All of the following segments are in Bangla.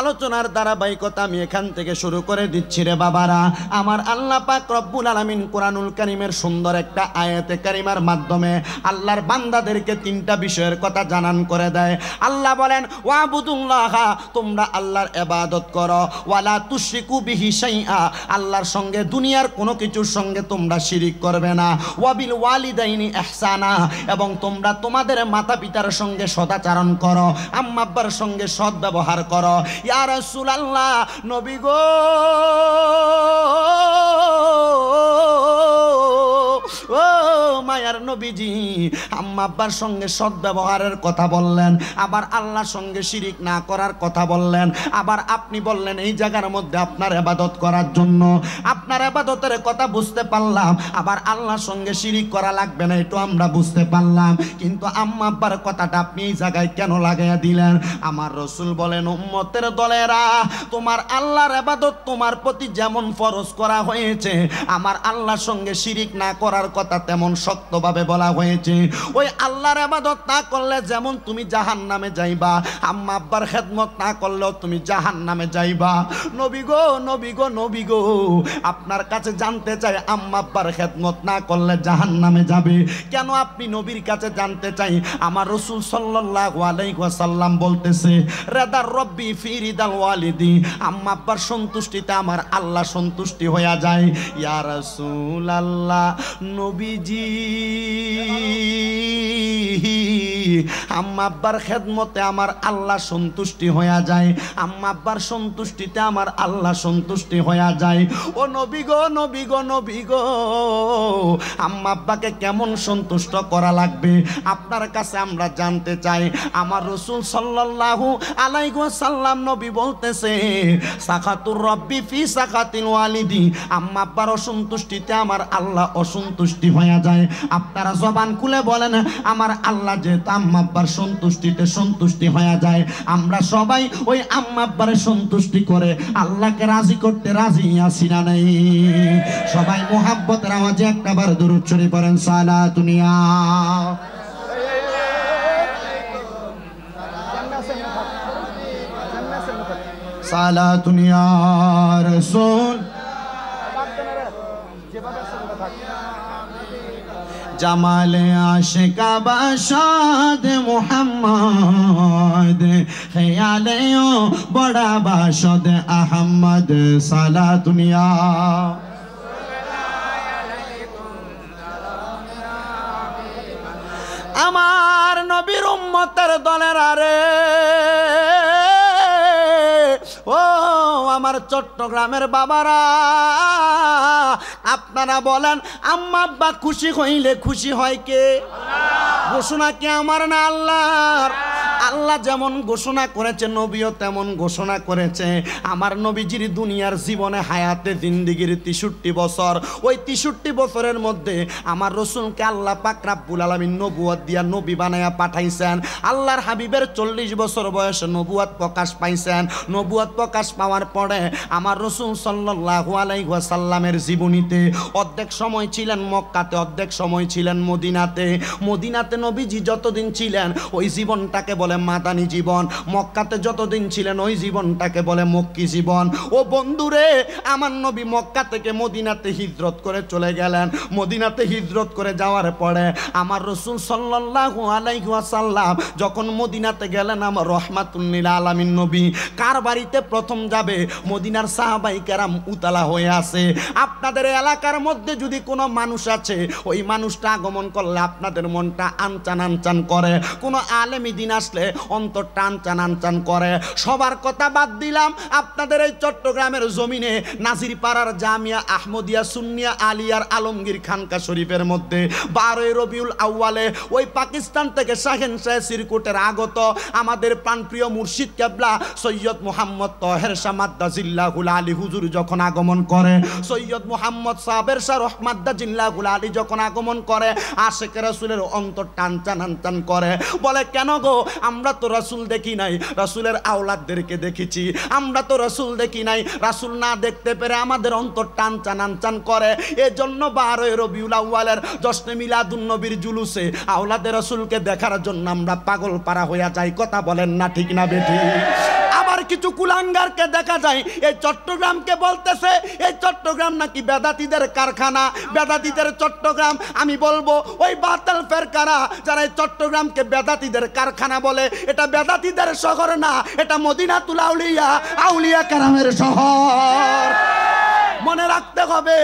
আলোচনার ধারাবাহিকতা আমি এখান থেকে শুরু করে দিচ্ছি রে বাবারা আমার আল্লাহ পাক রব্বুল আলমিন কোরআনুল কারিমের সুন্দর একটা আয়াতে কারিমার মাধ্যমে আল্লাহর বান্দাদেরকে তিনটা বিষয়ের কথা জানান করে দেয় আল্লাহ বলেন ওয়াবুদুল্লাহা তোমরা আল্লাহর এবাদত করো ওয়ালা তুশিকু বিহিসাইয়া আল্লাহর সঙ্গে দুনিয়ার কোনো কিছুর সঙ্গে তোমরা শিরিক করবে না ওয়াবিল ওয়ালিদাইনি এহসানা এবং তোমরা তোমাদের মাতা পিতার সঙ্গে সদাচারণ করো আম্মাব্বার সঙ্গে সদ্ব্যবহার করো ইয়ারসুল আল্লাহ নবী গো নবীজি আম্মা আব্বার সঙ্গে সৎ ব্যবহারের কথা বললেন আবার আল্লাহর সঙ্গে শিরিক না করার কথা বললেন আবার আপনি বললেন এই জায়গার মধ্যে আপনার আবাদত করার জন্য আপনার আবাদতের কথা বুঝতে পারলাম আবার আল্লাহর সঙ্গে শিরিক করা লাগবে না এটু আমরা বুঝতে পারলাম কিন্তু আম্মা আব্বার কথাটা আপনি এই জায়গায় কেন লাগাইয়া দিলেন আমার রসুল বলেন উম্মতের দলেরা তোমার আল্লাহর আবাদত তোমার প্রতি যেমন ফরজ করা হয়েছে আমার আল্লাহর সঙ্গে শিরিক না করার কথা তেমন শক্তভাবে সুরায় বলা হয়েছে ওই আল্লাহর আবাদত না করলে যেমন তুমি জাহান নামে যাইবা আম্মা আব্বার খেদমত না করলেও তুমি জাহান নামে যাইবা নবী গো নবী গো নবী গো আপনার কাছে জানতে চাই আম্মা আব্বার খেদমত না করলে জাহান নামে যাবে কেন আপনি নবীর কাছে জানতে চাই আমার রসুল সাল্লাহ আলাইসাল্লাম বলতেছে রেদার রব্বি ফিরিদাল ওয়ালিদি আম্মা আব্বার সন্তুষ্টিতে আমার আল্লাহ সন্তুষ্টি হয়ে যায় ইয়ার রসুল আল্লাহ নবীজি আম্মাব্বার খেদমতে আমার আল্লাহ সন্তুষ্টি হয়ে যায় আম্মাব্বার সন্তুষ্টিতে আমার আল্লাহ সন্তুষ্টি হয়ে যায় ও নবী গো নবী গো নবী গো আম্মাব্বাকে কেমন সন্তুষ্ট করা লাগবে আপনার কাছে আমরা জানতে চাই আমার রসুল সাল্লাল্লাহু আলাইহি সাল্লাম নবী বলতেছে সাখাতুর রব্বি ফি সাখাতিল ওয়ালিদি আম্মাব্বার অসন্তুষ্টিতে আমার আল্লাহ অসন্তুষ্টি হয়ে যায় আপনার তারা জবান খুলে বলেন আমার আল্লাহ যে আম্মাব্বার সন্তুষ্টিতে সন্তুষ্টি হয়ে যায় আমরা সবাই ওই আম্মাব্বারে সন্তুষ্টি করে আল্লাহকে রাজি করতে রাজি আছি না নেই সবাই মোহাব্বতের আওয়াজে বার দূরচ্ছরি করেন সালা দুনিয়া সালা দুনিয়া রসুল যেভাবে জামালে আশেকা কাবাসাদ মোহাম্মদ খেয়ালে ও বড়া বাসদ আহম্মদ সালা দুনিয়া আমার নবীর উম্মতের দলের আরে ও আমার চট্টগ্রামের বাবারা আপনারা বলেন আম্মা আব্বা খুশি হইলে খুশি হয় কে ঘোষণা কে আমার না আল্লাহর আল্লাহ যেমন ঘোষণা করেছে নবীও তেমন ঘোষণা করেছে আমার নবীজির দুনিয়ার জীবনে হায়াতে জিন্দিগির তেষট্টি বছর ওই তেষট্টি বছরের মধ্যে আমার রসুলকে আল্লাহ পাক রাব্বুল আলমী নবুয়াদ দিয়া নবী বানায়া পাঠাইছেন আল্লাহর হাবিবের চল্লিশ বছর বয়সে নবুয়াদ প্রকাশ পাইছেন নবুয়াদ প্রকাশ পাওয়ার পরে আমার রসুল সাল্লাহ আলাইসাল্লামের জীবনীতে অর্ধেক সময় ছিলেন মক্কাতে অর্ধেক সময় ছিলেন মদিনাতে মদিনাতে নবীজি যতদিন ছিলেন ওই জীবনটাকে বলে মাদানি জীবন মক্কাতে যতদিন ছিলেন ওই জীবনটাকে বলে মক্কি জীবন ও বন্ধুরে আমার নবী মক্কা থেকে মদিনাতে হিজরত করে চলে গেলেন মদিনাতে হিজরত করে যাওয়ার পরে আমার রসুল সাল্লাহ আলাইসাল্লাম যখন মদিনাতে গেলেন আমার রহমাতুল্লিল আলমিন নবী কার বাড়িতে প্রথম যাবে মদিনার সাহাবাই কেরাম উতালা হয়ে আছে আপনাদের এলাকার মধ্যে যদি কোনো মানুষ আছে ওই মানুষটা আগমন করলে আপনাদের মনটা আনচান আনচান করে কোনো আলেমি দিন আসলে অন্তরটা আনচান আনচান করে সবার কথা বাদ দিলাম আপনাদের এই চট্টগ্রামের জমিনে নাজির পাড়ার জামিয়া আহমদিয়া সুনিয়া আলিয়ার আলমগীর খানকা শরীফের মধ্যে বারোই রবিউল আউ্বালে ওই পাকিস্তান থেকে শাহেন শাহ সিরকুটের আগত আমাদের প্রাণপ্রিয় মুর্শিদ কেবলা সৈয়দ মোহাম্মদ তহের শাহ মাদ্দাজিল্লাহুল আলী হুজুর যখন আগমন করে সৈয়দ মুহাম্মদ সাহেবের শাহ রহমাদ্দাজিল্লাহুল আলী যখন আগমন করে আশেখ রাসুলের অন্তর টান টান টান করে বলে কেন গো আমরা তো রাসুল দেখি নাই রাসুলের আওলাদদেরকে দেখেছি আমরা তো রাসুল দেখি নাই রাসুল না দেখতে পেরে আমাদের অন্তর টান টান করে এজন্য বারোই রবিউল আউ্বালের জশ্নে মিলাদুন নবীর জুলুসে আওলাদের রাসুলকে দেখার জন্য আমরা পাগল পারা হইয়া যাই কথা বলেন না ঠিক না বেঠিক আবার কিছু কুলাঙ্গারকে দেখা যায় এই চট্টগ্রামকে বলতেছে এই চট্টগ্রাম নাকি বেদাতিদের কারখানা বেদাতিদের চট্টগ্রাম আমি বলবো ওই বাতাল ফেরকারা যারা এই চট্টগ্রামকে বেদাতিদের কারখানা বলে এটা বেদাতিদের শহর না এটা মদিনা তুলাউলিয়া আউলিয়া কারামের শহর মনে রাখতে হবে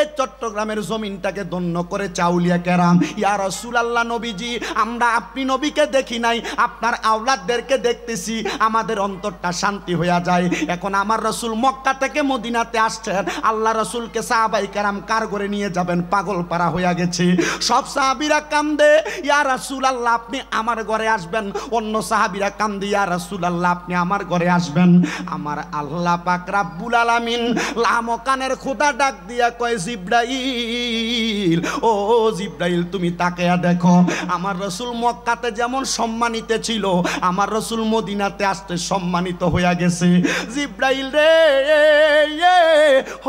এ চট্টগ্রামের জমিনটাকে ধন্য করে চাউলিয়া কেরাম ইয়ার রসুলাল্লাহ নবীজি আমরা আপনি নবীকে দেখি নাই আপনার আওলাদদেরকে দেখতেছি আমাদের অন্তরটা শান্তি হইয়া যায় এখন আমার রসুল মক্কা থেকে মদিনাতে আসছেন আল্লাহ রসুলকে সাহাবাই কেরাম কার করে নিয়ে যাবেন পাগল পাড়া হইয়া গেছে সব সাহাবিরা কান্দে ইয়া রসুল আল্লাহ আপনি আমার ঘরে আসবেন অন্য সাহাবিরা কান্দে ইয়া রাসুল আল্লাহ আপনি আমার ঘরে আসবেন আমার আল্লাহ পাক রাব্বুল আলামিন লামকানে আসমানের খুদা ডাক দিয়া কয় জিব্রাইল ও জিব্রাইল তুমি তাকেয়া দেখো আমার রসুল মক্কাতে যেমন সম্মানিত ছিল আমার রসুল মদিনাতে আসতে সম্মানিত হইয়া গেছে জিব্রাইল রে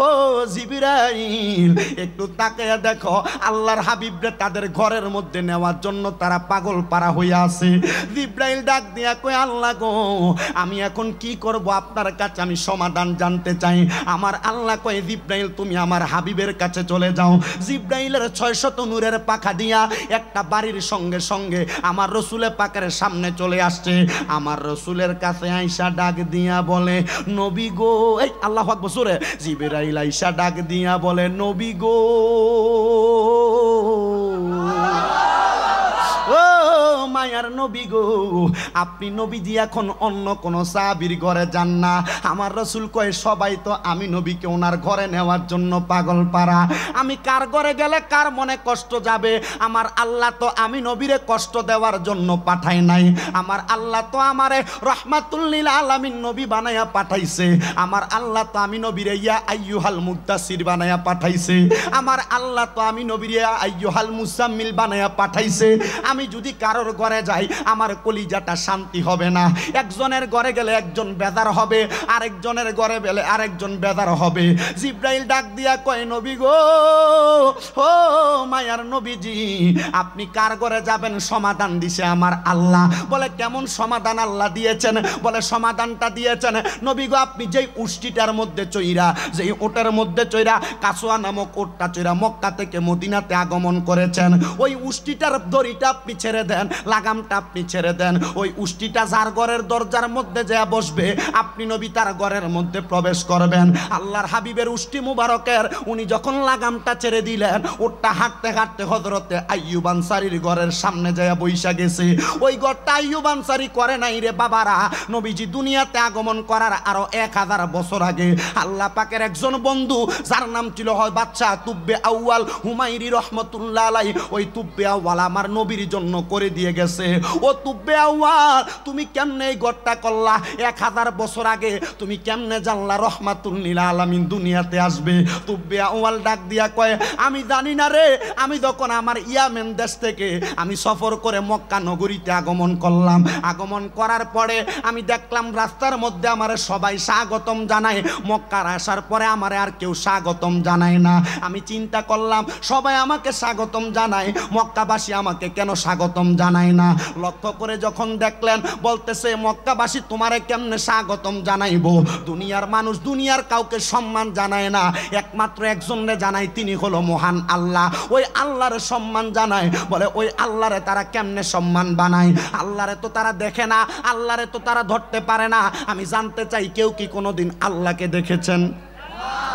ও জিব্রাইল একটু তাকেয়া দেখো আল্লাহর হাবিবরে তাদের ঘরের মধ্যে নেওয়ার জন্য তারা পাগল পারা হইয়া আছে জিব্রাইল ডাক দিয়া কয় আল্লাহ গো আমি এখন কি করব আপনার কাছে আমি সমাধান জানতে চাই আমার আল্লাহ কয় জিব্রাইল তুমি আমার হাবিবের কাছে চলে যাও জিব্রাইলের ছয়শত নূরের পাখা দিয়া একটা বাড়ির সঙ্গে সঙ্গে আমার রসুলের পাকের সামনে চলে আসছে আমার রসুলের কাছে আইসা ডাক দিয়া বলে নবী গো এই আল্লাহ বসুরে জিবরাইল আইসা ডাক দিয়া বলে নবী গো ও মায়ার নবী গো আপনি নবী দিয়ে এখন অন্য কোন সাহাবির ঘরে যান না আমার রসুল কয়ে সবাই তো আমি নবীকে ওনার ঘরে নেওয়ার জন্য পাগল পারা আমি কার ঘরে গেলে কার মনে কষ্ট যাবে আমার আল্লাহ তো আমি নবীরে কষ্ট দেওয়ার জন্য পাঠায় নাই আমার আল্লাহ তো আমারে রহমাতুল্লিল আলমিন নবী বানাইয়া পাঠাইছে আমার আল্লাহ তো আমি নবীরে ইয়া আইয়ু হাল মুদাসির বানাইয়া পাঠাইছে আমার আল্লাহ তো আমি নবীরে আইয়ু হাল মুসাম্মিল বানাইয়া পাঠাইছে আমি যদি কারোর ঘরে ঘরে যাই আমার কলিজাটা শান্তি হবে না একজনের ঘরে গেলে একজন বেদার হবে আরেকজনের ঘরে গেলে আরেকজন বেদার হবে জিব্রাইল ডাক দিয়া কয় নবী গো ও মায়ার নবীজি আপনি কার ঘরে যাবেন সমাধান দিছে আমার আল্লাহ বলে কেমন সমাধান আল্লাহ দিয়েছেন বলে সমাধানটা দিয়েছেন নবী গো আপনি যেই উষ্টিটার মধ্যে চৈরা যেই ওটার মধ্যে চৈরা কাসোয়া নামক ওটটা চৈরা মক্কা থেকে মদিনাতে আগমন করেছেন ওই উষ্টিটার দড়িটা আপনি ছেড়ে দেন লাগামটা আপনি ছেড়ে দেন ওই উষ্টিটা যার ঘরের দরজার মধ্যে যা বসবে আপনি নবী তার ঘরের মধ্যে প্রবেশ করবেন আল্লাহর হাবিবের উষ্টি মুবারকের উনি যখন লাগামটা ছেড়ে দিলেন ওরটা হাঁটতে হাঁটতে হজরতে আইয়ুব আনসারির ঘরের সামনে যায় বৈশা গেছে ওই ঘরটা আইয়ুব আনসারি করে নাই রে বাবারা নবীজি দুনিয়াতে আগমন করার আরো এক হাজার বছর আগে আল্লাহ পাকের একজন বন্ধু যার নাম ছিল হয় বাচ্চা তুব্বে আউয়াল হুমাইরি রহমতুল্লাহ আলাই ওই তুব্বে আউ্বাল আমার নবীর জন্য করে দিয়ে গেছে গেছে ও তু বেওয়ার তুমি কেমনে এই ঘরটা করলা এক হাজার বছর আগে তুমি কেমনে জানলা রহমাতুল নীলা আলামিন দুনিয়াতে আসবে তু বেওয়াল ডাক দিয়া কয় আমি জানি না রে আমি তখন আমার ইয়ামেন দেশ থেকে আমি সফর করে মক্কা নগরীতে আগমন করলাম আগমন করার পরে আমি দেখলাম রাস্তার মধ্যে আমার সবাই স্বাগতম জানায় মক্কার আসার পরে আমার আর কেউ স্বাগতম জানায় না আমি চিন্তা করলাম সবাই আমাকে স্বাগতম জানায় মক্কাবাসী আমাকে কেন স্বাগতম জানায় না না লক্ষ্য করে যখন দেখলেন বলতেছে মক্কাবাসী তোমারে কেমনে স্বাগতম জানাইব দুনিয়ার মানুষ দুনিয়ার কাউকে সম্মান জানায় না একমাত্র একজনে জানায় তিনি হলো মহান আল্লাহ ওই আল্লাহর সম্মান জানায় বলে ওই আল্লাহরে তারা কেমনে সম্মান বানায় আল্লাহরে তো তারা দেখে না আল্লাহরে তো তারা ধরতে পারে না আমি জানতে চাই কেউ কি কোনোদিন আল্লাহকে দেখেছেন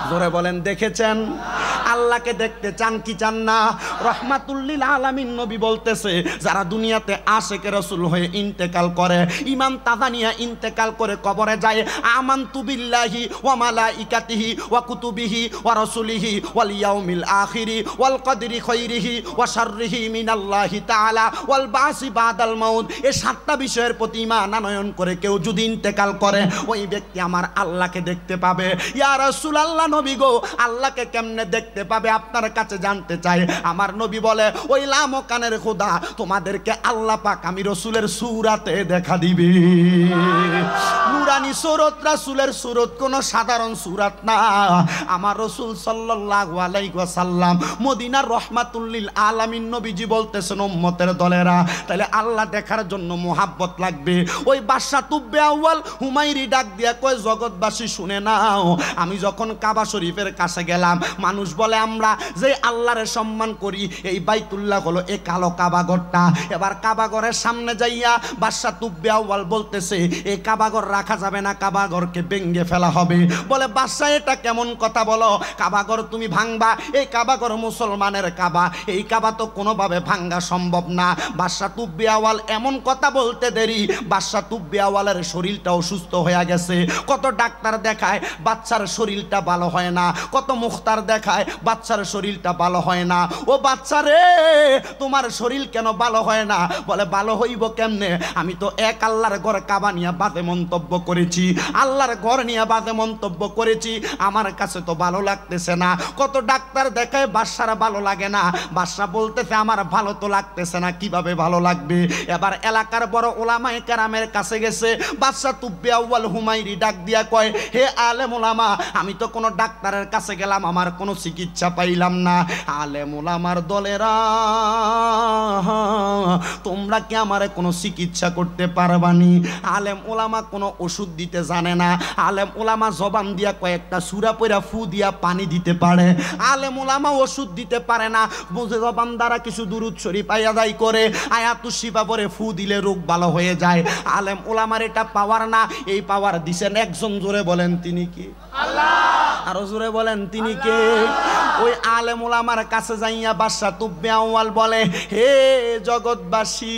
জোরে বলেন দেখেছেন আল্লাহকে দেখতে চান কি চান না রহমাতুল্লিল আলামিন নবী বলতেছে যারা দুনিয়াতে আসে কে রসুল হয়ে ইন্তেকাল করে ইমাম তাদানিয়া ইন্তেকাল করে কবরে যায় আমান তুবিল্লাহি ওয়া ইকাতিহি ও কুতুবিহি ও রসুলিহি ওয়াল ইয়াউমিল আখিরি ওয়াল কদরি খৈরিহি ওয়া শাররিহি মিনাল্লাহি তাআলা ওয়াল বাসি বাদাল মাউত এ সাতটা বিষয়ের প্রতি ইমান আনয়ন করে কেউ যদি ইন্তেকাল করে ওই ব্যক্তি আমার আল্লাহকে দেখতে পাবে ইয়া রাসূল আল্লাহ নবী গো আল্লাহকে কেমনে দেখতে পাবে আপনার কাছে জানতে চাই আমার নবী বলে ওই লামো কানের খোদা তোমাদেরকে আল্লাহ পাক আমি রসুলের সুরাতে দেখা দিবি নুরানি সুরত রাসুলের সুরত সাধারণ সুরাত না আমার রসুল মদিনার রহমাতুল্লিল নবীজি বলতেছেন উম্মতের দলেরা তাহলে আল্লাহ দেখার জন্য মোহাব্বত লাগবে ওই বাদশা তুব্বে আউয়াল হুমাইরি ডাক দিয়া কয় জগৎবাসী শুনে নাও আমি যখন কাবা শরীফের কাছে গেলাম মানুষ বলে আমরা যে আল্লাহরে সম্মান করি এই বাইতুল্লাহ হলো এ কালো কাবাগরটা এবার কাবাগরের সামনে যাইয়া বাদশা তুব্বে আউ্বাল বলতেছে এ কাবাগর রাখা যাবে না কাবাগরকে ভেঙ্গে ফেলা হবে বলে বাদশা এটা কেমন কথা বলো কাবাগর তুমি ভাঙবা এই কাবাগর মুসলমানের কাবা এই কাবা তো কোনোভাবে ভাঙ্গা সম্ভব না বাদশা তুব্বে আওয়াল এমন কথা বলতে দেরি বাদশা তুব্বে আওয়ালের শরীরটা অসুস্থ হয়ে গেছে কত ডাক্তার দেখায় বাচ্চার শরীরটা ভালো হয় না কত মুখতার দেখায় বাচ্চার শরীরটা ভালো হয় না ও বাচ্চা রে তোমার শরীর কেন ভালো হয় না বলে ভালো হইব কেমনে আমি তো এক আল্লাহর ঘর কাবা নিয়ে বাদে মন্তব্য করেছি আল্লাহর ঘর নিয়ে বাদে মন্তব্য করেছি আমার কাছে তো ভালো লাগতেছে না কত ডাক্তার দেখায় বাদশার ভালো লাগে না বাদশা বলতেছে আমার ভালো তো লাগতেছে না কিভাবে ভালো লাগবে এবার এলাকার বড় ওলামাই কারামের কাছে গেছে বাদশা তুব্বে আউ্বাল হুমাইরি ডাক দিয়া কয় হে আলেম ওলামা আমি তো কোনো ডাক্তারের কাছে গেলাম আমার কোনো চিকিৎসা চিকিৎসা পাইলাম না আলেমুল আমার দলেরা তোমরা কি আমারে কোনো চিকিৎসা করতে পারবানি আলেম ওলামা কোনো ওষুধ দিতে জানে না আলেম ওলামা জবান দিয়া কয়েকটা সুরা পইরা ফু দিয়া পানি দিতে পারে আলেম ওলামা ওষুধ দিতে পারে না বুঝে জবান দ্বারা কিছু দুরুদ শরীফ দায়ী করে আয়াতু শিবা পরে ফু দিলে রোগ ভালো হয়ে যায় আলেম ওলামার এটা পাওয়ার না এই পাওয়ার দিছেন একজন জোরে বলেন তিনি কি আল্লাহ আরো জোরে বলেন তিনি কে ওই আলেমুল আমার কাছে যাইয়া বাসা তুব্বে আওয়াল বলে হে জগৎবাসী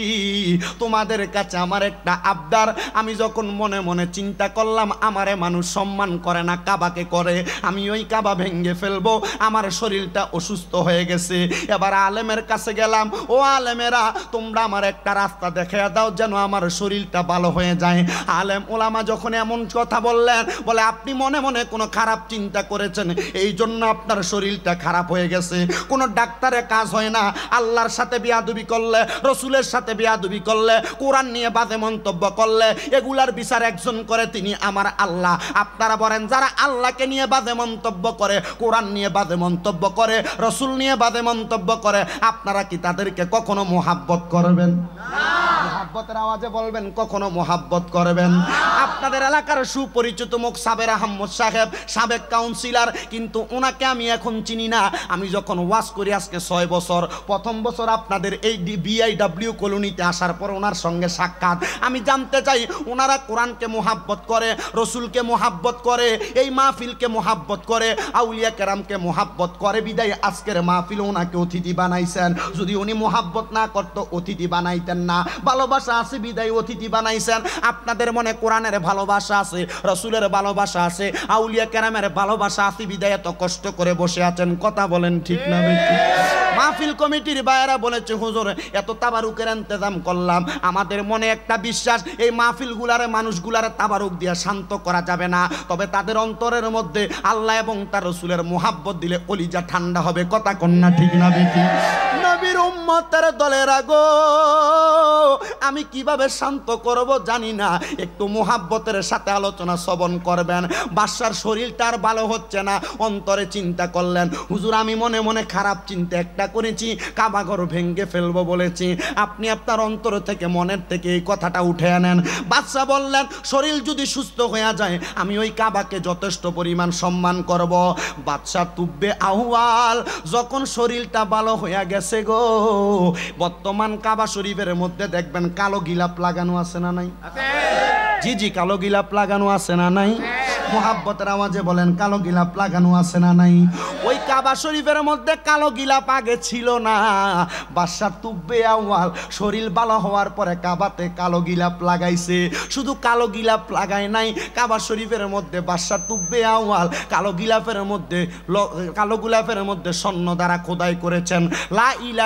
তোমাদের কাছে আমার একটা আবদার আমি যখন মনে মনে চিন্তা করলাম আমারে মানুষ সম্মান করে না কাবাকে করে আমি ওই কাবা ভেঙ্গে ফেলবো আমার শরীরটা অসুস্থ হয়ে গেছে এবার আলেমের কাছে গেলাম ও আলেমেরা তোমরা আমার একটা রাস্তা দেখে দাও যেন আমার শরীরটা ভালো হয়ে যায় আলেম ওলামা যখন এমন কথা বললেন বলে আপনি মনে মনে কোনো খারাপ চিন্তা করেছেন এই জন্য আপনার শরীর শরীরটা খারাপ হয়ে গেছে কোনো ডাক্তারের কাজ হয় না আল্লাহর সাথে বিয়াদুবি করলে রসুলের সাথে বিয়াদুবি করলে কোরআন নিয়ে বাজে মন্তব্য করলে এগুলার বিচার একজন করে তিনি আমার আল্লাহ আপনারা বলেন যারা আল্লাহকে নিয়ে বাজে মন্তব্য করে কোরআন নিয়ে বাজে মন্তব্য করে রসুল নিয়ে বাজে মন্তব্য করে আপনারা কি তাদেরকে কখনো মোহাব্বত করবেন না মহাব্বতের আওয়াজে বলবেন কখনো মহাব্বত করবেন আপনাদের এলাকার সুপরিচিত মুখ সাবের আহম্মদ সাহেব সাবেক কাউন্সিলর কিন্তু ওনাকে আমি এখন চিনি না আমি যখন ওয়াশ করি আজকে ছয় বছর প্রথম বছর আপনাদের এই বিআইডাব্লিউ কলোনিতে আসার পর ওনার সঙ্গে সাক্ষাৎ আমি জানতে চাই ওনারা কোরআনকে মহাব্বত করে রসুলকে মহাব্বত করে এই মাহফিলকে মহাব্বত করে আউলিয়া কেরামকে মহাব্বত করে বিদায় আজকের মাহফিল ওনাকে অতিথি বানাইছেন যদি উনি মহাব্বত না করতো অতিথি বানাইতেন না ভালোবাসা ভালোবাসা আছে বিদায় অতিথি বানাইছেন আপনাদের মনে কোরআনের ভালোবাসা আছে রসুলের ভালোবাসা আছে আউলিয়া কেরামের ভালোবাসা আছে বিদায় এত কষ্ট করে বসে আছেন কথা বলেন ঠিক না মাহফিল কমিটির বায়রা বলেছে হুজুর এত তাবারুকের ইন্তজাম করলাম আমাদের মনে একটা বিশ্বাস এই মাহফিল মাহফিলগুলারে মানুষগুলারে তাবারুক দিয়ে শান্ত করা যাবে না তবে তাদের অন্তরের মধ্যে আল্লাহ এবং তার রসুলের মোহাব্বত দিলে অলিজা ঠান্ডা হবে কথা কন্যা ঠিক না বেটি নবীর উম্মতের দলের আগো আমি কিভাবে শান্ত করব জানি না একটু মোহাব্বতের সাথে আলোচনা শ্রবণ করবেন বাসার শরীরটা আর ভালো হচ্ছে না অন্তরে চিন্তা করলেন হুজুর আমি মনে মনে খারাপ চিন্তা একটা করেছি কাবাঘর ভেঙ্গে ফেলবো বলেছি আপনি আপনার অন্তর থেকে মনের থেকে এই কথাটা উঠে আনেন বাদশা বললেন শরীর যদি সুস্থ হয়ে যায় আমি ওই কাবাকে যথেষ্ট পরিমাণ সম্মান করব বাদশা তুব্বে আহওয়াল যখন শরীরটা ভালো হয়ে গেছে গো বর্তমান কাবা শরীফের মধ্যে দেখবেন কালো গিলাপ লাগানো আছে না নাই জি জি কালো গিলাপ লাগানো আছে না নাই মোহাব্বতের আওয়াজে বলেন কালো গিলাপ লাগানো আছে না নাই ওই কাবা শরীফের মধ্যে কালো গিলাপ আগে ছিল না বাসার তুব্বে আওয়াল শরীর ভালো হওয়ার পরে কাবাতে কালো গিলাপ লাগাইছে শুধু কালো গিলাপ লাগায় নাই কাবা শরীফের মধ্যে বাসার তুব্বে আওয়াল কালো গিলাপের মধ্যে কালো গোলাপের মধ্যে স্বর্ণ দ্বারা খোদাই করেছেন লা ইলা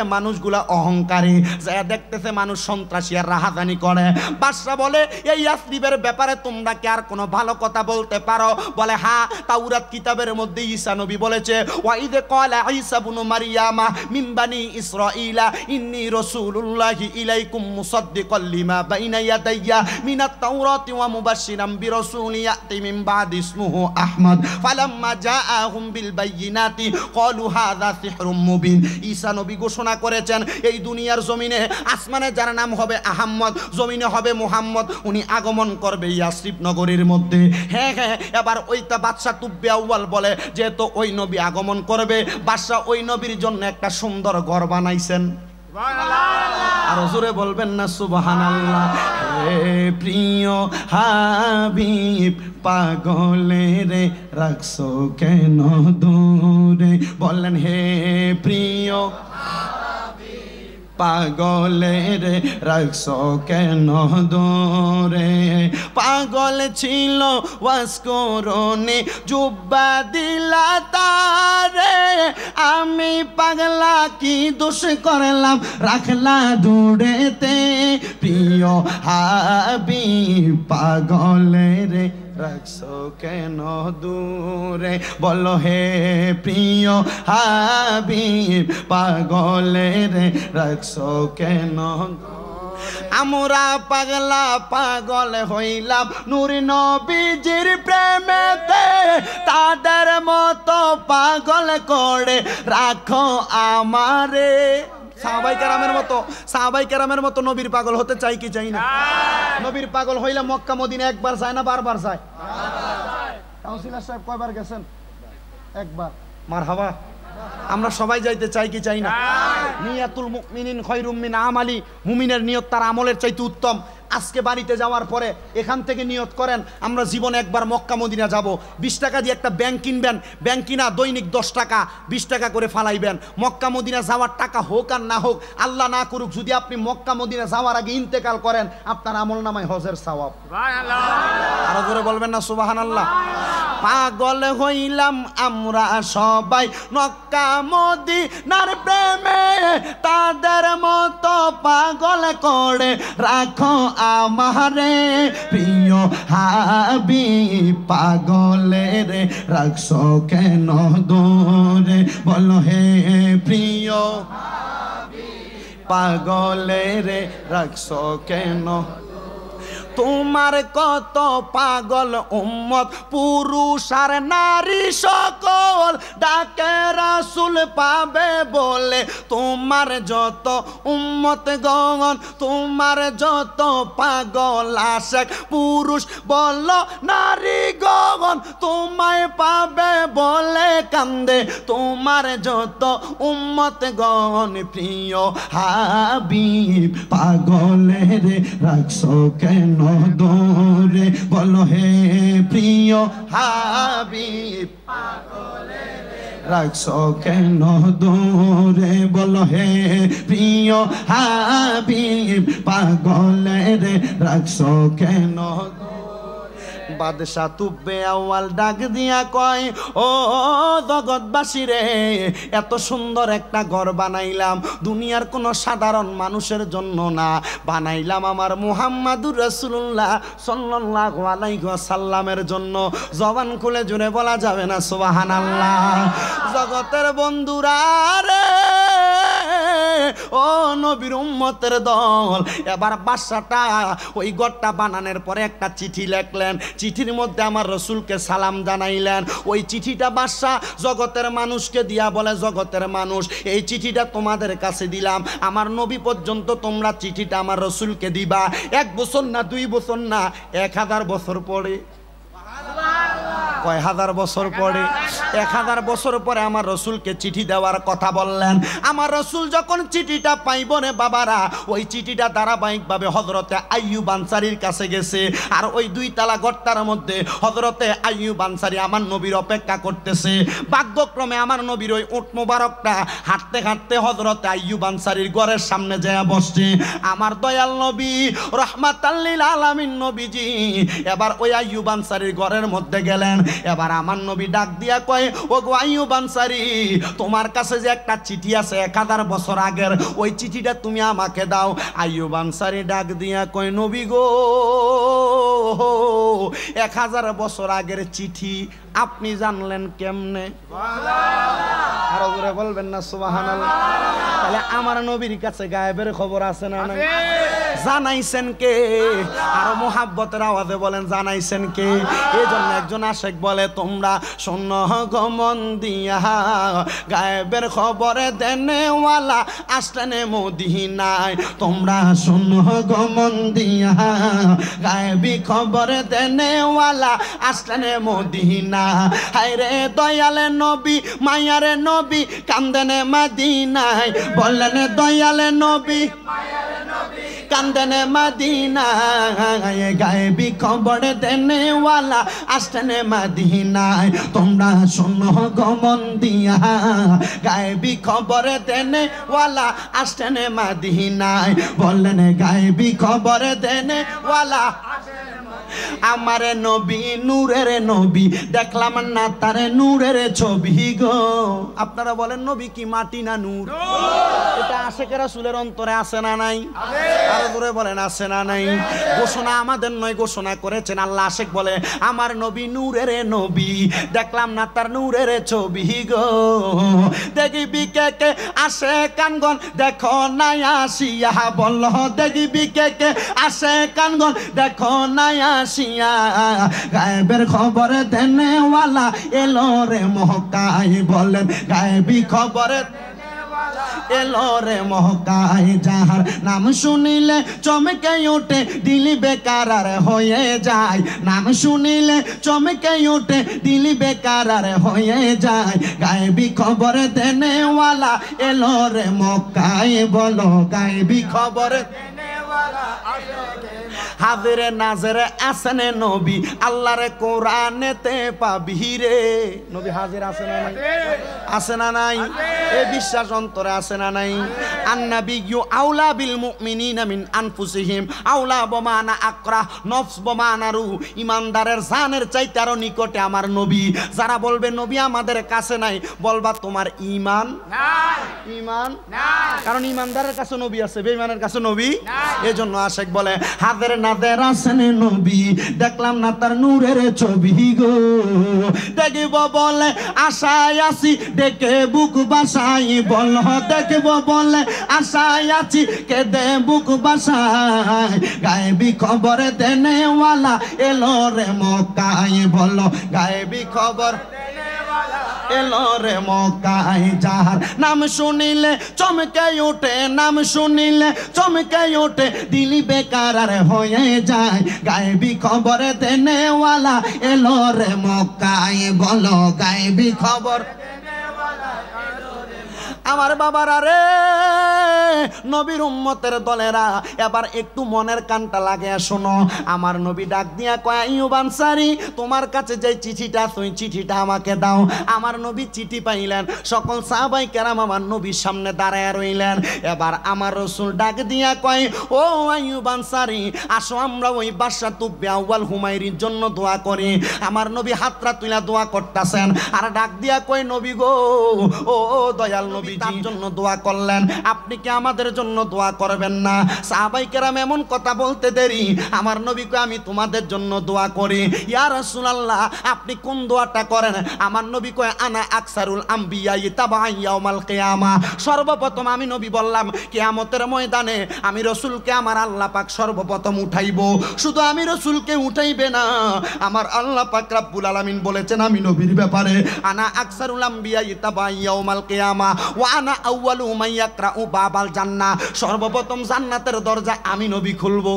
দেখে মানুষগুলা অহংকারী যায় দেখতেছে মানুষ সন্ত্রাসী আর রাহাজানি করে বাদশাহ বলে এই ইয়াসরিবের ব্যাপারে তোমরা কি আর কোনো ভালো কথা বলতে পারো বলে হ্যাঁ তাওরাত কিতাবের মধ্যে ঈসা নবী বলেছে ওয়াইদে কলা ঈসা বুনু মারিয়ামা মিম্বানি ইসরাঈলা ইন্নি রাসূলুল্লাহি ইলাইকুম মুসাদ্দিকাল লিমা বাইনা ইয়াদাইয়া মিনাত তাওরাতি ওয়া মুবাশশিরাম বিরাসূলি ইয়াতি মিন বাদি ইসমুহু আহমদ ফালাম্মা জাআহুম বিল বাইয়িনাতি ক্বালু হাযা সিহরুম মুবিন ঈসা নবী ঘোষণা ঘোষণা করেছেন এই দুনিয়ার জমিনে আসমানে যার নাম হবে আহাম্মদ জমিনে হবে মোহাম্মদ উনি আগমন করবে ইয়াসরিফ নগরীর মধ্যে হ্যাঁ হ্যাঁ এবার ওইটা বাদশাহ তুব্বে আউ্বাল বলে যেহেতু ওই নবী আগমন করবে বাদশাহ ওই নবীর জন্য একটা সুন্দর ঘর বানাইছেন আর জোরে বলবেন না সুবাহান আল্লাহ প্রিয় হাবিব পাগলের রাখছো কেন দূরে বললেন হে প্রিয় পাগলের রাখস কেন দোরে পাগল ছিল ওয়াসকরণে জুব্বা দিলা তারে আমি পাগলা কি দোষ করলাম রাখলা দূরেতে প্রিয় হাবি পাগলের রাখছো কেন দূরে বলো হে প্রিয় হাবিব পাগলে রে রাখছো কেন আমরা পাগলা পাগল হইলাম নূর নবীজির প্রেমেতে তাদের মতো পাগল করে রাখো আমারে সাহাবাই কেরামের মতো সাহাবাই কেরামের মতো নবীর পাগল হতে চাই কি চাই না নবীর পাগল হইলে মক্কা মদিনে একবার যায় না বারবার যায় কাউন্সিলর সাহেব কয়বার গেছেন একবার মার হাওয়া আমরা সবাই যাইতে চাই কি চাই না নিয়াতুল মুমিনিন খয়রুম মিন আমালি মুমিনের নিয়ত তার আমলের চাইতে উত্তম আজকে বাড়িতে যাওয়ার পরে এখান থেকে নিয়ত করেন আমরা জীবনে একবার মক্কা মদিনা যাব বিশ টাকা দিয়ে একটা ব্যাংক কিনবেন ব্যাংক কিনা দৈনিক দশ টাকা বিশ টাকা করে ফালাইবেন মক্কা মদিনা যাওয়ার টাকা হোক আর না হোক আল্লাহ না করুক যদি আপনি মক্কা মদিনা যাওয়ার আগে ইন্তেকাল করেন আপনার আমল নামায় হজের সওয়াব আরো করে বলবেন না সুবাহান আল্লাহ পাগল হইলাম আমরা সবাই নক্কা নার প্রেমে তাদের মতো পাগল করে রাখো আমারে প্রিয় হাবি পাগলের রাখছ কেন দোরে বল হে প্রিয় পাগলের রাখছ কেন তোমার কত পাগল উম্মত পুরুষ আর নারী সকল ডাকে রাসুল পাবে বলে তোমার যত উম্মত গগন তোমার যত পাগল আশেক পুরুষ বল নারী গগন তোমায় পাবে বলে কান্দে তোমার যত উম্মত গগন প্রিয় হাবি পাগলের রাখছ কেন দোরে বলো হে প্রিয় হাবিব রাখছ কেন দোরে বলো হে প্রিয় হাবিব পাগলের রাখছ কেন দোরে বাদশাহ তুব্বে আওয়াল ডাক দিয়া কয় ও জগৎবাসী রে এত সুন্দর একটা ঘর বানাইলাম দুনিয়ার কোনো সাধারণ মানুষের জন্য না বানাইলাম আমার মুহাম্মাদুর রসুল্লাহ সাল্লাহ আলাইহ সাল্লামের জন্য জবান খুলে জুড়ে বলা যাবে না সোবাহান আল্লাহ জগতের বন্ধুরা রে ও নবীর উম্মতের দল এবার বাসাটা ওই গড়টা বানানোর পরে একটা চিঠি লেখলেন চিঠির মধ্যে আমার রসুলকে সালাম জানাইলেন ওই চিঠিটা বাদশাহ জগতের মানুষকে দিয়া বলে জগতের মানুষ এই চিঠিটা তোমাদের কাছে দিলাম আমার নবী পর্যন্ত তোমরা চিঠিটা আমার রসুলকে দিবা এক বছর না দুই বছর না এক হাজার বছর পরে কয় হাজার বছর পরে এক হাজার বছর পরে আমার রসুলকে চিঠি দেওয়ার কথা বললেন আমার রসুল যখন চিঠিটা পাইব নে বাবারা ওই চিঠিটা ধারাবাহিকভাবে হজরতে আইয়ু বানসারির কাছে গেছে আর ওই দুই তালা গর্তার মধ্যে হজরতে আইয়ু বানসারি আমার নবীর অপেক্ষা করতেছে ভাগ্যক্রমে আমার নবীর ওই উঁট মোবারকটা হাঁটতে হাঁটতে হজরতে আইয়ু বানসারির ঘরের সামনে যায় বসছে আমার দয়াল নবী রহমাতাল্লিল আলামিন নবীজি এবার ওই আইয়ু বানসারির ঘরের মধ্যে গেলেন এবার আমার নবী ডাক দিয়া কয় ও গোয়াইও বানসারি তোমার কাছে যে একটা চিঠি আছে এক হাজার বছর আগের ওই চিঠিটা তুমি আমাকে দাও আইও বানসারি ডাক দিয়া কয় নবী গো এক হাজার বছর আগের চিঠি আপনি জানলেন কেমনে আরো ওরে বলবেন না সুবাহান তাহলে আমার নবীর কাছে গায়েবের খবর আছে না জানাইছেন কে আর মোহাব্বতের আওয়াজে বলেন জানাইছেন কে এই জন্য একজন আশেক বলে তোমরা শূন্য গমন দিয়া গায়েবের খবরে দেনেওয়ালা আসলেন মদিনায় তোমরা শূন্য গমন দিয়া গায়েবি খবরে দেনেওয়ালা আসলেন মদিনা হায়রে দয়ালে নবী মায়ারে নবী কান্দেনে মাদিনায় বললেন দয়ালে নবী মায়ারে নবী কান্দন গায়ে গায়েবি খবর দেনে ওয়ালা আসতেন মাদিনায় তোমরা শোনো গমন দিয়া গায়েবি খবর দেনে ওয়ালা আসতেন মাদিনায় বললেন গায়েবি খবর দেনে ওয়ালা আমারে নবী নূরের নবী দেখলাম না তারে নূরের ছবি গো আপনারা বলেন নবী কি মাটি না নূর এটা আশেকেরা চুলের অন্তরে আসে না নাই আরো দূরে বলেন আসে না নাই ঘোষণা আমাদের নয় ঘোষণা করেছেন আল্লাহ আশেক বলে আমার নবী নূরের নবী দেখলাম না তার নূরের ছবি গো দেখিবি কে কে আসে কানগন দেখো নাই আসিয়া বল দেখিবি কে কে আসে কানগন দেখো নাই আসিয়া গায়েবের খবর দেনেওয়ালা এলো রে মহকাই বলেন গায়েবি খবর এলো রে মহকাই যাহার নাম শুনিলে চমকে ওঠে দিলি বেকারার হয়ে যায় নাম শুনিলে চমকে ওঠে দিলি বেকারার হয়ে যায় গায়েবি খবর দেনেওয়ালা এলো রে মক্কাই বলো গায়েবি খবর দেনেওয়ালা হাজেরে নাজেরে আসেনে নবী আল্লাহরে কোরআনেতে পাবি রে নবী হাজির আছে না নাই আছে না নাই এই বিশ্বাস অন্তরে আছে না নাই আন্নাবি ইউ আউলা বিল মুমিনিনা মিন আনফুসিহিম আউলা বমানা আকরা নফস বমানা রু ইমানদারের জানের চাইতে আরো নিকটে আমার নবী যারা বলবে নবী আমাদের কাছে নাই বলবা তোমার ইমান ইমান কারণ ইমানদারের কাছে নবী আছে বেঈমানের কাছে নবী এজন্য আশেক বলে হাতের না আমাদের আসেন নবী দেখলাম না তার নূরের ছবি গো দেখব বলে আশায় আসি দেখে বুক বাসাই বল দেখব বলে আশায় আছি কেঁদে বুক বাসাই গায়েবি খবর দেনেওয়ালা এলো রে মকাই বল গায়েবি খবর এলো রে মকাই যাহার নাম শুনিলে চমকে ওঠে নাম শুনিলে চমকে ওঠে দিলি বেকার আর হয়ে যায় গায়েবি খবর দেনেওয়ালা এলো রে মকাই বলো গায়েবি খবর আমার বাবার আরে নবীর উম্মতের দলেরা এবার একটু মনের কানটা লাগে শোনো আমার নবী ডাক দিয়া কয়া ইউবানসারি তোমার কাছে যে চিঠিটা তুই চিঠিটা আমাকে দাও আমার নবী চিঠি পাইলেন সকল সাহবাই কেরাম আমার নবীর সামনে দাঁড়ায় রইলেন এবার আমার রসুল ডাক দিয়া কয় ও আইউবানসারি আসো আমরা ওই বাসা তু আউয়াল হুমায়রির জন্য দোয়া করি আমার নবী হাতরা তুইলা দোয়া করতেছেন আর ডাক দিয়া কয় নবী গো ও দয়াল নবী তার জন্য দোয়া করলেন আপনি কি আমাদের জন্য দোয়া করবেন না সাহাবাই কেরাম এমন কথা বলতে দেরি আমার নবীকে আমি তোমাদের জন্য দোয়া করি ইয়ার রাসূলুল্লাহ আপনি কোন দোয়াটা করেন আমার নবী কয় আনা আকসারুল আম্বিয়া ইতাবাই ইয়াউমাল সর্বপ্রথম আমি নবী বললাম কেয়ামতের ময়দানে আমি রসুলকে আমার আল্লাহ পাক সর্বপ্রথম উঠাইব শুধু আমি রসুলকে উঠাইবে না আমার আল্লাহ পাক রাব্বুল আলামিন বলেছেন আমি নবীর ব্যাপারে আনা আকসারুল আম্বিয়া ইতাবাই ইয়াউমাল কিয়ামা ওয়ানা আউ্বাল উমাইয়াকরা ও বাবাল জান্না সর্বপ্রথম জান্নাতের দরজা আমি নবী খুলবো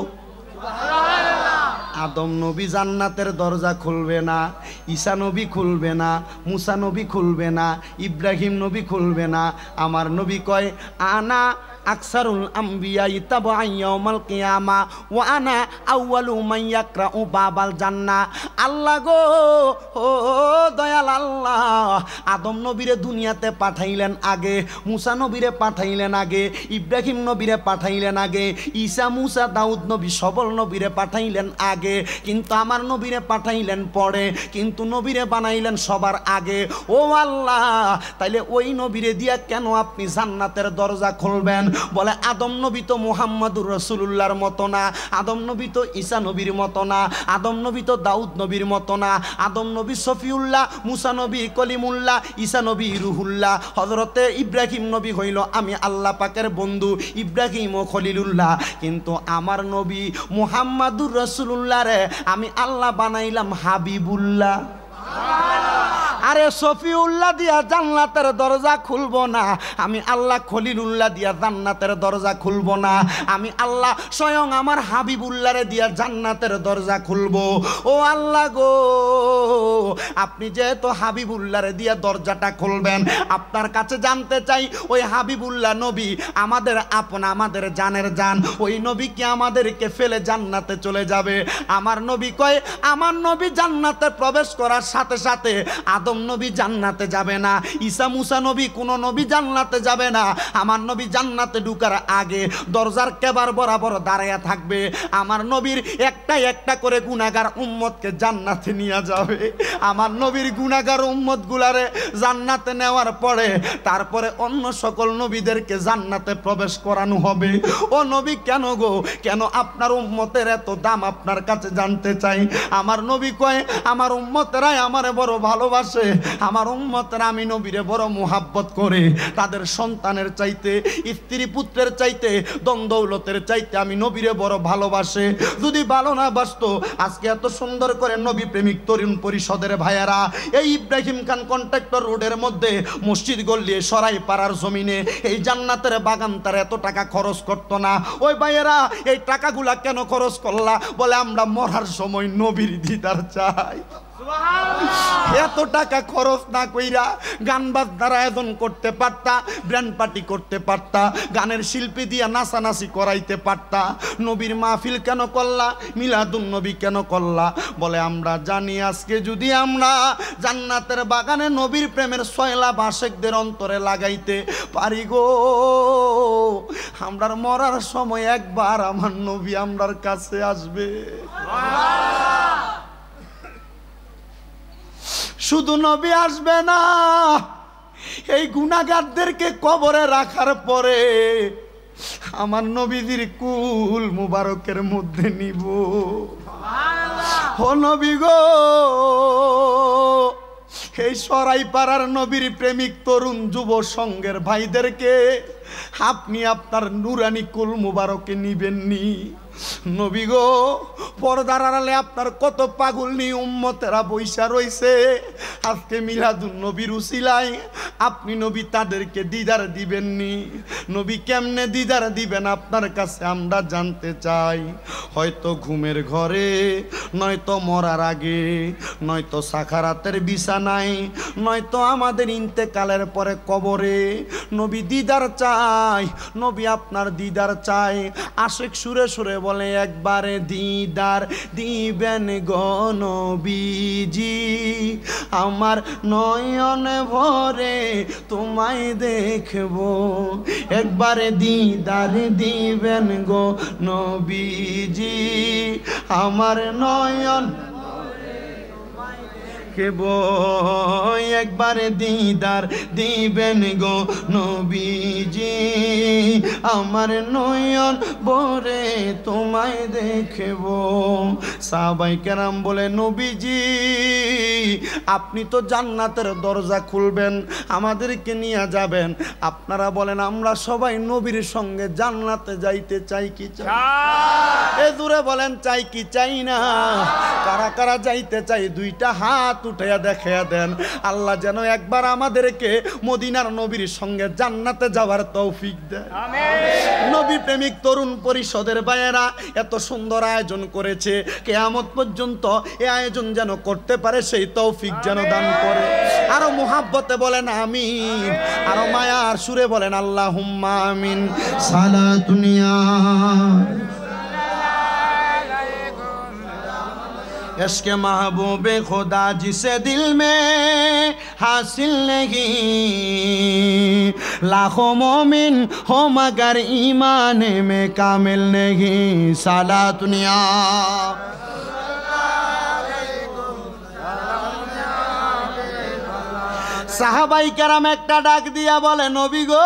আদম নবী জান্নাতের দরজা খুলবে না ঈসা নবী খুলবে না মুসা নবী খুলবে না ইব্রাহিম নবী খুলবে না আমার নবী কয় আনা আকসারুল আম্বিয়া ইতাব আইয়ামাল কিয়ামা ও আনা আউয়ালু মাইয়াকরা ও বাবাল জান্না আল্লাহ গো ও দয়াল আল্লাহ আদম নবীরে দুনিয়াতে পাঠাইলেন আগে মুসা নবীরে পাঠাইলেন আগে ইব্রাহিম নবীরে পাঠাইলেন আগে ঈসা মুসা দাউদ নবী সবল নবীরে পাঠাইলেন আগে কিন্তু আমার নবীরে পাঠাইলেন পরে কিন্তু নবীরে বানাইলেন সবার আগে ও আল্লাহ তাইলে ওই নবীরে দিয়া কেন আপনি জান্নাতের দরজা খুলবেন বলে আদম নবী তো মোহাম্মদুর রসুল্লাহর মতো না আদম নবী তো ঈসা নবীর মতো না আদম নবী তো দাউদ নবীর মতো না আদম নবী সফিউল্লাহ মুসা নবী কলিমুল্লাহ ঈসা নবী রুহুল্লাহ হজরতে ইব্রাহিম নবী হইল আমি আল্লাহ পাকের বন্ধু ইব্রাহিম ও খলিলুল্লাহ কিন্তু আমার নবী মোহাম্মদুর রসুল্লাহ রে আমি আল্লাহ বানাইলাম হাবিবুল্লাহ আরে সফিউল্লাহ দিয়া জান্নাতের দরজা খুলবো না আমি আল্লাহ খলিলুল্লাহ দিয়া জান্নাতের দরজা খুলবো না আমি আল্লাহ স্বয়ং আমার হাবিবুল্লাহরে দিয়া জান্নাতের দরজা খুলবো ও আল্লাহ গো আপনি যেহেতু হাবিবুল্লাহরে দিয়া দরজাটা খুলবেন আপনার কাছে জানতে চাই ওই হাবিবুল্লাহ নবী আমাদের আপন আমাদের জানের জান ওই নবী কি আমাদেরকে ফেলে জান্নাতে চলে যাবে আমার নবী কয় আমার নবী জান্নাতে প্রবেশ করার সাথে সাথে সাথে আদম নবী জান্নাতে যাবে না ঈসা মুসা নবী কোনো নবী জান্নাতে যাবে না আমার নবী জান্নাতে ঢুকার আগে দরজার কেবার বরাবর দাঁড়ায়া থাকবে আমার নবীর একটা একটা করে গুণাগার উম্মতকে জান্নাতে নিয়ে যাবে আমার নবীর গুণাগার উম্মত গুলারে জান্নাতে নেওয়ার পরে তারপরে অন্য সকল নবীদেরকে জান্নাতে প্রবেশ করানো হবে ও নবী কেন গো কেন আপনার উম্মতের এত দাম আপনার কাছে জানতে চাই আমার নবী কয় আমার উম্মতেরাই আমারে বড় ভালোবাসে আমার উম্মতের আমি নবীরে বড় মুহাব্বত করে তাদের সন্তানের চাইতে স্ত্রী পুত্রের চাইতে দ্বন্দ্বৌলতের চাইতে আমি নবীরে বড় ভালোবাসে যদি ভালো না বাসত আজকে এত সুন্দর করে নবী প্রেমিক তরুণ পরিষদের ভাইয়ারা এই ইব্রাহিম খান কন্ট্রাক্টর রোডের মধ্যে মসজিদ গল্লিয়ে সরাই পাড়ার জমিনে এই জান্নাতের বাগান তার এত টাকা খরচ করত না ওই ভাইয়েরা এই টাকাগুলা কেন খরচ করলা বলে আমরা মরার সময় নবীর দিদার চাই এত টাকা খরচ না কইরা গান বাজনার আয়োজন করতে পারতা ব্র্যান্ড পার্টি করতে পারতা গানের শিল্পী দিয়া নাচানাচি করাইতে পারতা নবীর মাহফিল কেন করলা মিলাদুন নবী কেন করলা বলে আমরা জানি আজকে যদি আমরা জান্নাতের বাগানে নবীর প্রেমের সয়লা বাসেকদের অন্তরে লাগাইতে পারি গো আমরার মরার সময় একবার আমার নবী আমরার কাছে আসবে শুধু নবী আসবে না এই গুণাগারদেরকে কবরে রাখার পরে আমার নবীদের কুল মুবারকের মধ্যে নিব ও নবী গো এই সরাইপাড়ার নবীর প্রেমিক তরুণ যুব সঙ্গের ভাইদেরকে আপনি আপনার নুরানি কুল মুবারকে নিবেননি নবী গো পর্দার আড়ালে আপনার কত পাগল নিয়ে উম্মতেরা বৈশা রয়েছে আজকে মিলাদুন নবীর উচিলাই আপনি নবী তাদেরকে দিদার দিবেননি নবী কেমনে দিদার দিবেন আপনার কাছে আমরা জানতে চাই হয়তো ঘুমের ঘরে নয়তো মরার আগে নয়তো সাখারাতের বিছানায় নয়তো আমাদের ইন্তেকালের পরে কবরে নবী দিদার চাই নবী আপনার দিদার চাই আশেক সুরে সুরে বলে একবারে দিদার দিবেন বিজি আমার নয়ন ভরে তোমায় দেখব একবারে দিদার দিবেন গো বিজি আমার নয়ন দেখব একবার দিদার দিবেন গো নবীজি আমার নয়ন বরে তোমায় দেখব সাহাবাই কেরাম বলে নবীজি আপনি তো জান্নাতের দরজা খুলবেন আমাদেরকে নিয়ে যাবেন আপনারা বলেন আমরা সবাই নবীর সঙ্গে জান্নাতে যাইতে চাই কি চাই এ দূরে বলেন চাই কি চাই না কারা কারা যাইতে চাই দুইটা হাত উঠাইয়া দেখাইয়া দেন আল্লাহ যেন একবার আমাদেরকে মদিনার নবীর সঙ্গে জান্নাতে যাওয়ার তৌফিক দেয় নবী প্রেমিক তরুণ পরিষদের বায়েরা এত সুন্দর আয়োজন করেছে কেয়ামত পর্যন্ত এ আয়োজন যেন করতে পারে সেই তৌফিক যেন দান করে আরো মোহাব্বতে বলেন আমিন আরো মায়ার সুরে বলেন আল্লাহ আমিন সালা দুনিয়া इश्क महबूब खुदा जिसे दिल में हासिल नहीं लाखों मोमिन हो मगर ईमान में कामिल नहीं साला दुनिया সাহাবাই কেরাম एक ডাক दिया बोले নবী গো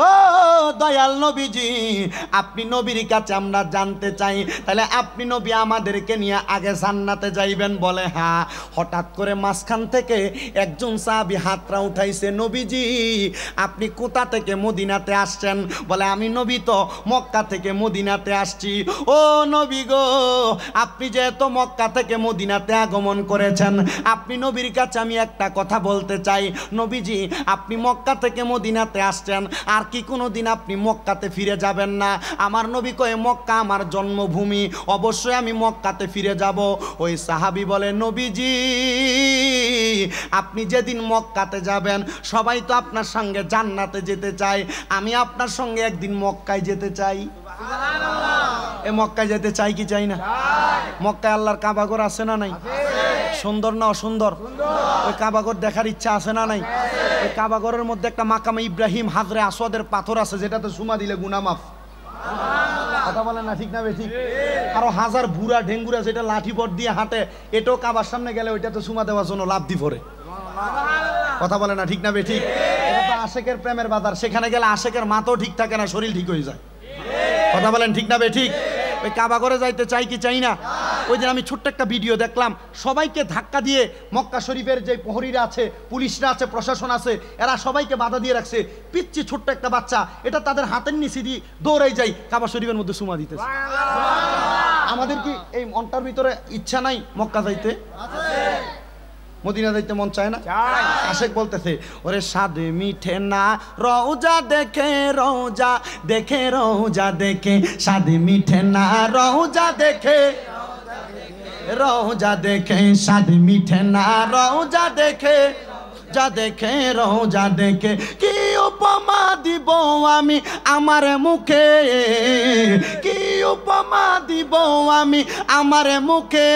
ও দয়াল নবীজি আপনি নবীর কাছে আমরা জানতে চাই তাহলে আপনি নবী আমাদেরকে নিয়ে আগে জান্নাতে যাইবেন বলে হ্যাঁ হঠাৎ করে মাঝখান থেকে একজন সাহাবি হাতরা উঠাইছে নবীজি আপনি কোথা থেকে মদিনাতে আসছেন বলে আমি নবী তো মক্কা থেকে মদিনাতে আসছি ও নবী গো আপনি যেহেতু মক্কা থেকে মদিনাতে আগমন করেছেন আপনি নবীর কাছে আমি একটা কথা বলতে চাই নবীজি আপনি মক্কা থেকে মদিনাতে আসছেন আর আর কি কোনো দিন আপনি মক্কাতে ফিরে যাবেন না আমার নবী কয়ে মক্কা আমার জন্মভূমি অবশ্যই আমি মক্কাতে ফিরে যাব ওই সাহাবি বলে নবীজি আপনি যেদিন মক্কাতে যাবেন সবাই তো আপনার সঙ্গে জান্নাতে যেতে চায় আমি আপনার সঙ্গে একদিন মক্কায় যেতে চাই এ মক্কায় যেতে চাই কি চাই না মক্কায় আল্লাহর কাবাগর আছে না নাই সুন্দর না অসুন্দর ওই কাবাগর দেখার ইচ্ছা আছে না নাই ওই কাবাগরের মধ্যে একটা মাকামে ইব্রাহিম হাজরে আসোয়াদের পাথর আছে যেটাতে সুমা দিলে গুনামাফ কথা বলে না ঠিক না বেঠিক আরো হাজার বুড়া ঢেঙ্গুরা যেটা লাঠি পট দিয়ে হাঁটে এটাও কাবার সামনে গেলে ওইটাতে তো সুমা দেওয়ার জন্য লাভ দি ভরে কথা বলে না ঠিক না বেঠিক এটা তো আশেকের প্রেমের বাজার সেখানে গেলে আশেকের মাথাও ঠিক থাকে না শরীর ঠিক হয়ে যায় কথা বলেন ঠিক না বে ঠিক ওই কাবা করে যাইতে চাই কি চাই না ওই দিন আমি ছোট্ট একটা ভিডিও দেখলাম সবাইকে ধাক্কা দিয়ে মক্কা শরীফের যে প্রহরীরা আছে পুলিশরা আছে প্রশাসন আছে এরা সবাইকে বাধা দিয়ে রাখছে পিচ্ছি ছোট্ট একটা বাচ্চা এটা তাদের হাতের নিচে দিয়ে দৌড়াই যাই কাবা শরীফের মধ্যে সুমা দিতেছে আমাদের কি এই মনটার ভিতরে ইচ্ছা নাই মক্কা যাইতে মদিনা যাইতে মন চায় না আশেক বলতেছে ওরে সাধে মিঠে না রৌজা দেখে রৌজা দেখে রৌজা দেখে সাধে মিঠে না রৌজা দেখে রৌজা দেখে সাধে মিঠে না রৌজা দেখে যা দেখে রহ যা দেখে কি উপমা দিব আমি আমার মুখে কি উপমা দিব আমি আমার মুখে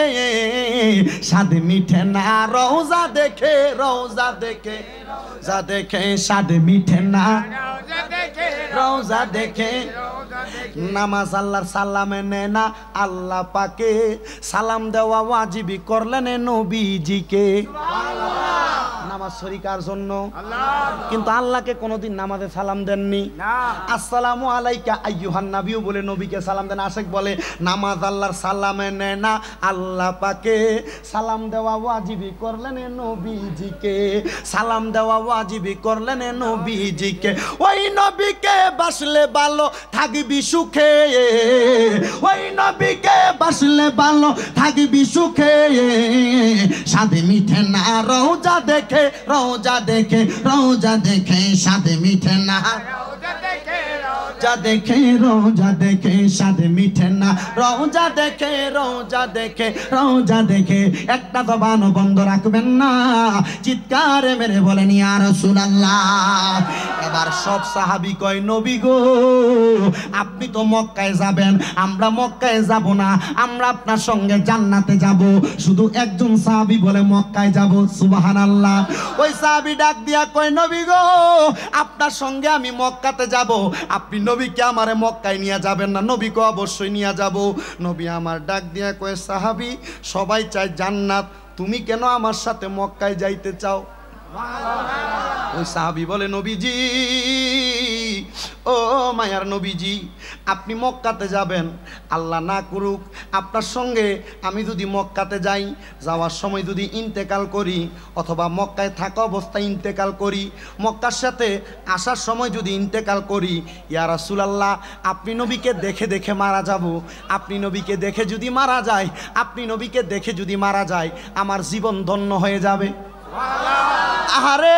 স্বাদ মিঠে না যা দেখে যা দেখে রোজা সালামে আল্লাহ পাকে সালাম দেওয়া ওয়াজিবি করলেন নবীজিকে নামাজ জন্য কিন্তু আল্লাহকে কোনোদিন নামাজে সালাম দেননি আসসালাম আলাইকা আইহান নাবিও বলে নবীকে সালাম দেন আশেক বলে নামাজ আল্লাহর সালামে নেয় না আল্লাহ পাকে সালাম দেওয়া ওয়াজিবি করলেন নবীজিকে সালাম দেওয়া দেওয়া ওয়াজিবি করলেন নবীজিকে ওই নবীকে বাসলে ভালো থাকবি সুখে ওই নবীকে বাসলে ভালো থাকবি সুখে সাদে মিঠে না রওজা দেখে রওজা দেখে রওজা দেখে সাদে মিঠে না রওজা দেখে রোজা দেখে রোজা দেখে স্বাদ মিঠে না রোজা দেখে রোজা দেখে রোজা দেখে একটা তো বান বন্ধ রাখবেন না চিৎকারে মেরে বলেন আর রাসূলুল্লাহ এবার সব সাহাবি কয় নবী গো আপনি তো মক্কায় যাবেন আমরা মক্কায় যাব না আমরা আপনার সঙ্গে জান্নাতে যাব শুধু একজন সাহাবি বলে মক্কায় যাব সুবাহান আল্লাহ ওই সাহাবি ডাক দিয়া কয় নবী গো আপনার সঙ্গে আমি মক্কাতে যাব আপনি নবীকে আমারে মক্কায় নিয়ে যাবেন না নবীকে অবশ্যই নিয়ে যাব নবী আমার ডাক দিয়া কয়ে সাহাবি সবাই চায় জান্নাত তুমি কেন আমার সাথে মক্কায় যাইতে চাও ওই সাহাবি বলে নবীজি ও মায়ার নবীজি আপনি মক্কাতে যাবেন আল্লাহ না করুক আপনার সঙ্গে আমি যদি মক্কাতে যাই যাওয়ার সময় যদি ইন্তেকাল করি অথবা মক্কায় থাকা অবস্থায় ইন্তেকাল করি মক্কার সাথে আসার সময় যদি ইন্তেকাল করি ইয়া আল্লাহ আপনি নবীকে দেখে দেখে মারা যাব আপনি নবীকে দেখে যদি মারা যায় আপনি নবীকে দেখে যদি মারা যায় আমার জীবন ধন্য হয়ে যাবে আহারে